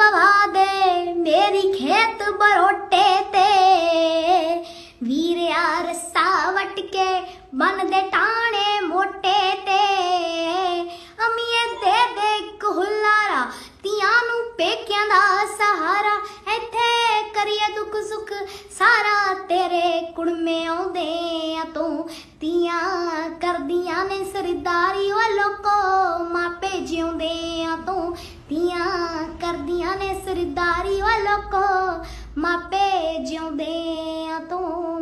ਪਵਾ ਦੇ ਮੇਰੀ ਖੇਤ ਬਰੋਟੇ ਤੇ ਵੀਰਿਆ ਰਸਾ ਵਟਕੇ ਕੇ ਮਨ ਦੇ ਟਾਣੇ ਮੋਟੇ ਤੇ ਅਮੀਏ ਦੇ ਦੇ ਇੱਕ ਹੁਲਾਰਾ ਤੀਆਂ ਨੂੰ ਪੇਕਿਆਂ ਦਾ ਸਹਾਰਾ ਇੱਥੇ ਕਰੀਏ ਦੁੱਖ ਸੁੱਖ ਸਾਰਾ ਤੇਰੇ ਕੁੜਮੇ ਆਉਂਦੇ ਆ ਤੂੰ ਤੀਆਂ ਕਰਦੀਆਂ ਨੇ ਸਰਦਾਰੀ ਉਹ ਲੋਕੋ ਮਾਪੇ ਜਿਉਂਦੇ ਆ ਤੂੰ ਤੀਆਂ ਜਿਨ੍ਹਾਂ ਨੇ ਸਰਦਾਰੀ ਵਾਲੋ ਕੋ ਮਾਪੇ ਜਿਉਂਦੇ ਆ ਤੋਂ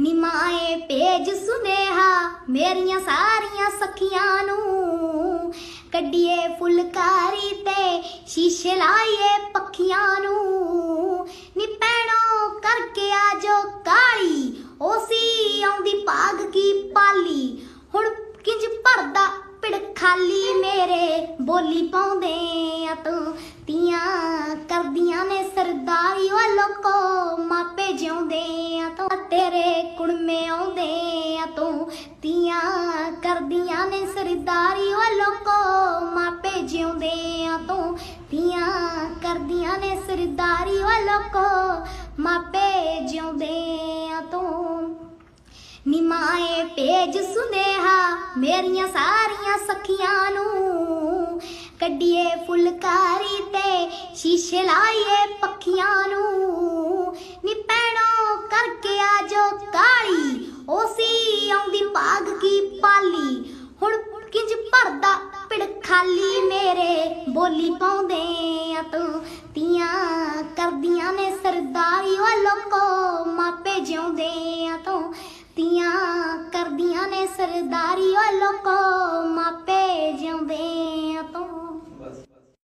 ਨਿਮਾਏ ਪੇਜ ਸੁਨੇਹਾ ਮੇਰੀਆਂ ਸਾਰੀਆਂ ਸਖੀਆਂ ਨੂੰ ਕੱਢੀਏ ਫੁਲਕਾਰੀ ਤੇ ਸ਼ੀਸ਼ੇ ਲਾਈਏ ਪੱਖੀਆਂ ਨੂੰ ਨੀ ਪੈਣੋ ਕਰਕੇ ਆ ਜੋ ਕਾਲੀ ਉਸੀ ਆਉਂਦੀ ਪਾਗ ਕੀ ਪਾਲੀ ਹੁਣ ਕਿੰਜ ਭਰਦਾ ਪਿੜ ਖਾਲੀ ਮੇਰੇ ਬੋਲੀ ਪਾਉਂਦੇ ਲੋਕੋ ਮਾਪੇ ਜਿਉਂਦੇ ਆ ਤੂੰ ਤੇਰੇ ਕੁੜਮੇ ਆਉਂਦੇ ਆ ਤੂੰ ਤੀਆਂ ਕਰਦੀਆਂ ਨੇ ਸਰਦਾਰੀ ਓ ਲੋਕੋ ਮਾਪੇ ਜਿਉਂਦੇ ਆ ਤੂੰ ਤੀਆਂ ਕਰਦੀਆਂ ਨੇ ਸਰਦਾਰੀ ਓ ਲੋਕੋ ਮਾਪੇ ਜਿਉਂਦੇ ਆ ਤੂੰ ਨਿਮਾਏ ਪੇਜ ਸੁਨੇਹਾ ਮੇਰੀਆਂ ਸਾਰੀਆਂ ਸਖੀਆਂ ਨੂੰ ਕੱਢੀਏ ਫੁਲਕਾਰੀ ਤੇ ਸ਼ੀਸ਼ੇ ਲਾਈਏ ਪੱਖੀਆਂ ਨੂੰ ਖਾਲੀ ਮੇਰੇ ਬੋਲੀ ਪਾਉਂਦੇ ਆ ਤੂੰ ਤੀਆਂ ਕਰਦੀਆਂ ਨੇ ਸਰਦਾਰੀ ਓ ਲੋਕੋ ਮਾਪੇ ਜਿਉਂਦੇ ਆ ਤੂੰ ਤੀਆਂ ਕਰਦੀਆਂ ਨੇ ਸਰਦਾਰੀ ਓ ਲੋਕੋ ਮਾਪੇ